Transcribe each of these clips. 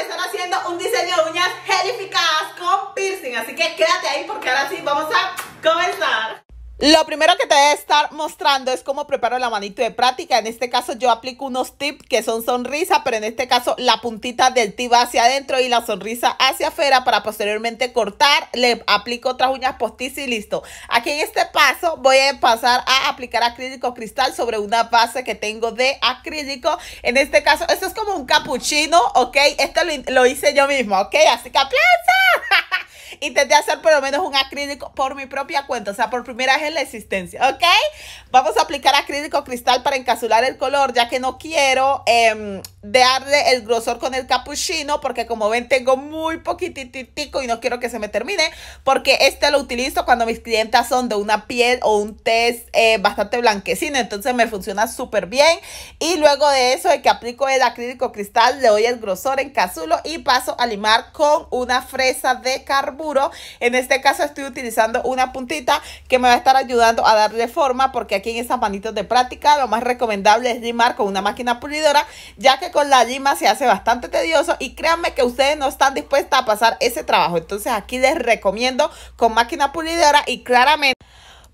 Están haciendo un diseño de uñas gelificadas con piercing. Así que quédate ahí porque ahora sí vamos a comenzar. Lo primero que te voy a estar mostrando es cómo preparo la manito de práctica. En este caso yo aplico unos tips que son sonrisa, pero en este caso la puntita del tip hacia adentro y la sonrisa hacia afuera para posteriormente cortar. Le aplico otras uñas postizas y listo. Aquí en este paso voy a pasar a aplicar acrílico cristal sobre una base que tengo de acrílico. En este caso, esto es como un capuchino, ¿ok? Esto lo, hice yo mismo, ¿ok? Así que piensa intenté hacer por lo menos un acrílico por mi propia cuenta, o sea, por primera vez en la existencia, ¿ok? Vamos a aplicar acrílico cristal para encapsular el color, ya que no quiero em, darle el grosor con el capuchino, porque como ven tengo muy poquititico y no quiero que se me termine, porque este lo utilizo cuando mis clientas son de una piel o un test eh, bastante blanquecino, entonces me funciona súper bien. Y luego de eso, de que aplico el acrílico cristal, le doy el grosor en y paso a limar con una fresa de carburo. En este caso estoy utilizando una puntita que me va a estar ayudando a darle forma porque aquí en estas manitos de práctica lo más recomendable es limar con una máquina pulidora ya que con la lima se hace bastante tedioso y créanme que ustedes no están dispuestas a pasar ese trabajo. Entonces aquí les recomiendo con máquina pulidora y claramente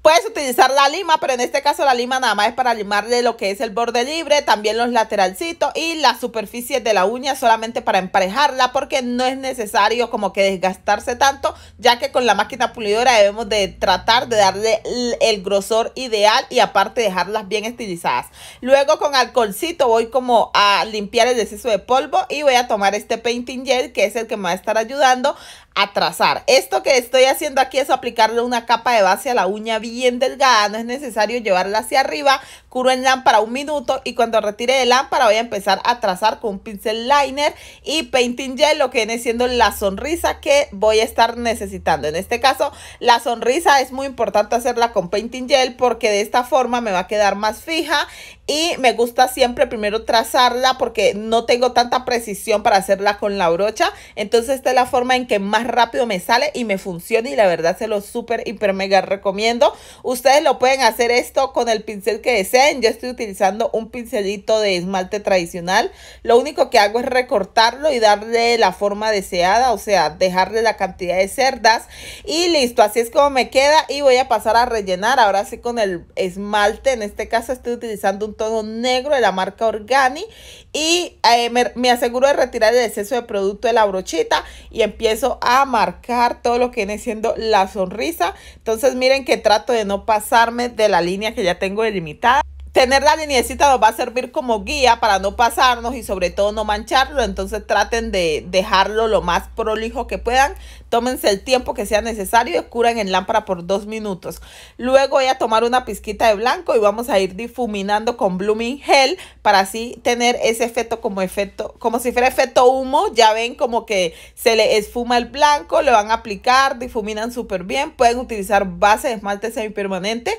Puedes utilizar la lima, pero en este caso la lima nada más es para limarle lo que es el borde libre, también los lateralcitos y las superficies de la uña solamente para emparejarla porque no es necesario como que desgastarse tanto, ya que con la máquina pulidora debemos de tratar de darle el grosor ideal y aparte dejarlas bien estilizadas. Luego con alcoholcito voy como a limpiar el exceso de polvo y voy a tomar este painting gel que es el que me va a estar ayudando Atrasar. Esto que estoy haciendo aquí es aplicarle una capa de base a la uña bien delgada, no es necesario llevarla hacia arriba curo en lámpara un minuto y cuando retire de lámpara voy a empezar a trazar con un pincel liner y painting gel lo que viene siendo la sonrisa que voy a estar necesitando. En este caso la sonrisa es muy importante hacerla con painting gel porque de esta forma me va a quedar más fija y me gusta siempre primero trazarla porque no tengo tanta precisión para hacerla con la brocha. Entonces esta es la forma en que más rápido me sale y me funciona y la verdad se lo súper, hiper, mega recomiendo. Ustedes lo pueden hacer esto con el pincel que deseen yo estoy utilizando un pincelito de esmalte tradicional. Lo único que hago es recortarlo y darle la forma deseada, o sea, dejarle la cantidad de cerdas. Y listo, así es como me queda y voy a pasar a rellenar. Ahora sí con el esmalte, en este caso estoy utilizando un tono negro de la marca Organi. Y eh, me aseguro de retirar el exceso de producto de la brochita y empiezo a marcar todo lo que viene siendo la sonrisa. Entonces miren que trato de no pasarme de la línea que ya tengo delimitada. Tener la linecita nos va a servir como guía para no pasarnos y sobre todo no mancharlo. Entonces traten de dejarlo lo más prolijo que puedan. Tómense el tiempo que sea necesario y curan en lámpara por dos minutos. Luego voy a tomar una pizquita de blanco y vamos a ir difuminando con Blooming Gel para así tener ese efecto como efecto, como si fuera efecto humo. Ya ven como que se le esfuma el blanco, lo van a aplicar, difuminan súper bien. Pueden utilizar base de esmalte semipermanente.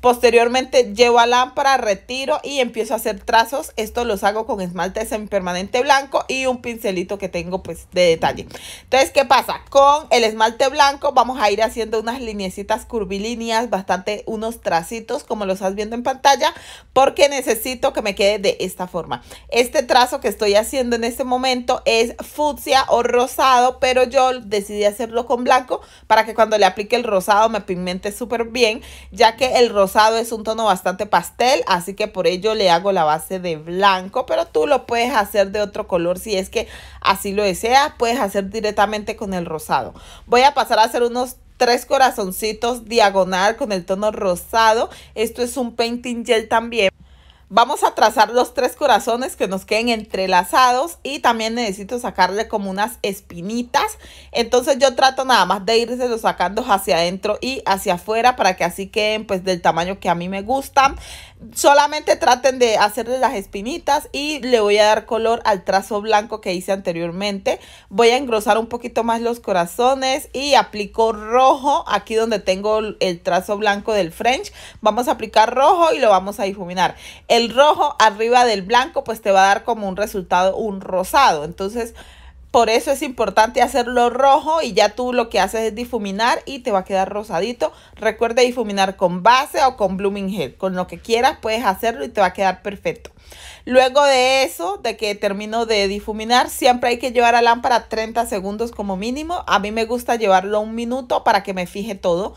Posteriormente llevo a lámpara retiro y empiezo a hacer trazos. Esto los hago con esmalte semipermanente blanco y un pincelito que tengo pues de detalle. Entonces, ¿qué pasa? Con el esmalte blanco vamos a ir haciendo unas lineecitas curvilíneas, bastante unos tracitos como los estás viendo en pantalla, porque necesito que me quede de esta forma. Este trazo que estoy haciendo en este momento es fucsia o rosado, pero yo decidí hacerlo con blanco para que cuando le aplique el rosado me pigmente súper bien, ya que el rosado es un tono bastante pastel, así que por ello le hago la base de blanco, pero tú lo puedes hacer de otro color si es que así lo deseas, puedes hacer directamente con el rosado. Voy a pasar a hacer unos tres corazoncitos diagonal con el tono rosado. Esto es un painting gel también. Vamos a trazar los tres corazones que nos queden entrelazados y también necesito sacarle como unas espinitas. Entonces yo trato nada más de irse sacando hacia adentro y hacia afuera para que así queden pues del tamaño que a mí me gustan. Solamente traten de hacerle las espinitas y le voy a dar color al trazo blanco que hice anteriormente. Voy a engrosar un poquito más los corazones y aplico rojo aquí donde tengo el trazo blanco del French. Vamos a aplicar rojo y lo vamos a difuminar el rojo arriba del blanco, pues te va a dar como un resultado un rosado. Entonces, por eso es importante hacerlo rojo y ya tú lo que haces es difuminar y te va a quedar rosadito. Recuerda difuminar con base o con blooming gel, con lo que quieras puedes hacerlo y te va a quedar perfecto. Luego de eso, de que termino de difuminar, siempre hay que llevar a lámpara 30 segundos como mínimo. A mí me gusta llevarlo un minuto para que me fije todo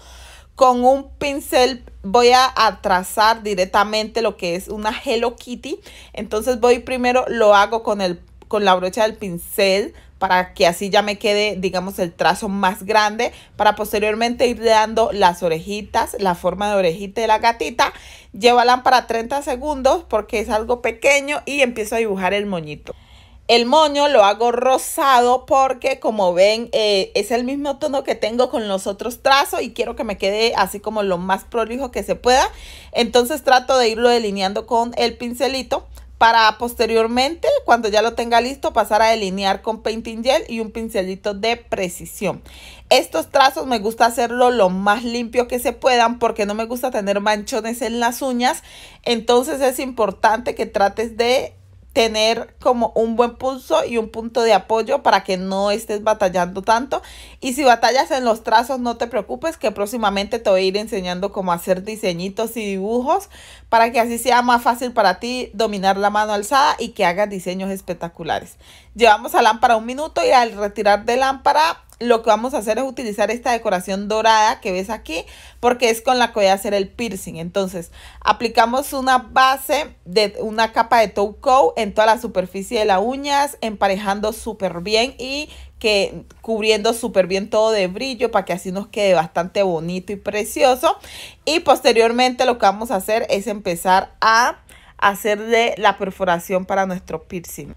con un pincel voy a, trazar directamente lo que es una Hello Kitty. Entonces voy primero, lo hago con, el, con la brocha del pincel para que así ya me quede, digamos, el trazo más grande, para posteriormente ir dando las orejitas, la forma de orejita de la gatita. Llévalan para 30 segundos porque es algo pequeño y empiezo a dibujar el moñito. El moño lo hago rosado porque como ven eh, es el mismo tono que tengo con los otros trazos y quiero que me quede así como lo más prolijo que se pueda. Entonces trato de irlo delineando con el pincelito para posteriormente, cuando ya lo tenga listo, pasar a delinear con painting gel y un pincelito de precisión. Estos trazos me gusta hacerlo lo más limpio que se puedan porque no me gusta tener manchones en las uñas. Entonces es importante que trates de tener como un buen pulso y un punto de apoyo para que no estés batallando tanto. Y si batallas en los trazos, no te preocupes que próximamente te voy a ir enseñando cómo hacer diseñitos y dibujos para que así sea más fácil para ti dominar la mano alzada y que hagas diseños espectaculares. Llevamos a lámpara un minuto y al retirar de lámpara lo que vamos a hacer es utilizar esta decoración dorada que ves aquí porque es con la que voy a hacer el piercing. Entonces aplicamos una base de una capa de toe coat en toda la superficie de las uñas emparejando súper bien y que cubriendo súper bien todo de brillo para que así nos quede bastante bonito y precioso. Y posteriormente lo que vamos a hacer es empezar a hacerle la perforación para nuestro piercing.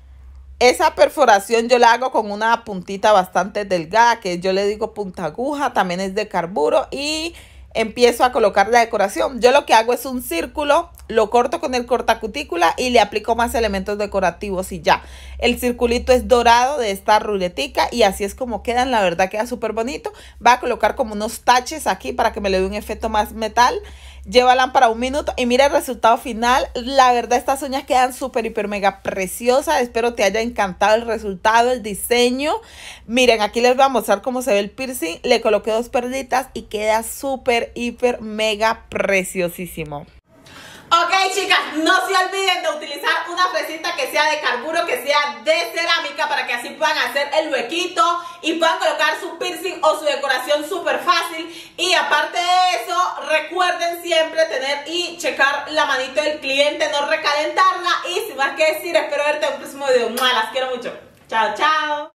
Esa perforación yo la hago con una puntita bastante delgada, que yo le digo punta aguja, también es de carburo y empiezo a colocar la decoración. Yo lo que hago es un círculo, lo corto con el cortacutícula y le aplico más elementos decorativos y ya. El circulito es dorado de esta ruletica y así es como quedan. La verdad queda súper bonito. Va a colocar como unos taches aquí para que me le dé un efecto más metal lleva lámpara un minuto y mira el resultado final. La verdad, estas uñas quedan súper, hiper, mega preciosas. Espero te haya encantado el resultado, el diseño. Miren, aquí les voy a mostrar cómo se ve el piercing. Le coloqué dos perlitas y queda súper, hiper, mega preciosísimo. Ok, chicas, no se olviden de utilizar una fresita que sea de carburo, que sea de cerámica, para que así puedan hacer el huequito y puedan colocar su piercing o su decoración súper fácil. Y aparte de eso, recuerden siempre tener y checar la manito del cliente, no recalentarla. Y sin más que decir, espero verte en un próximo video. Las quiero mucho. Chao, chao.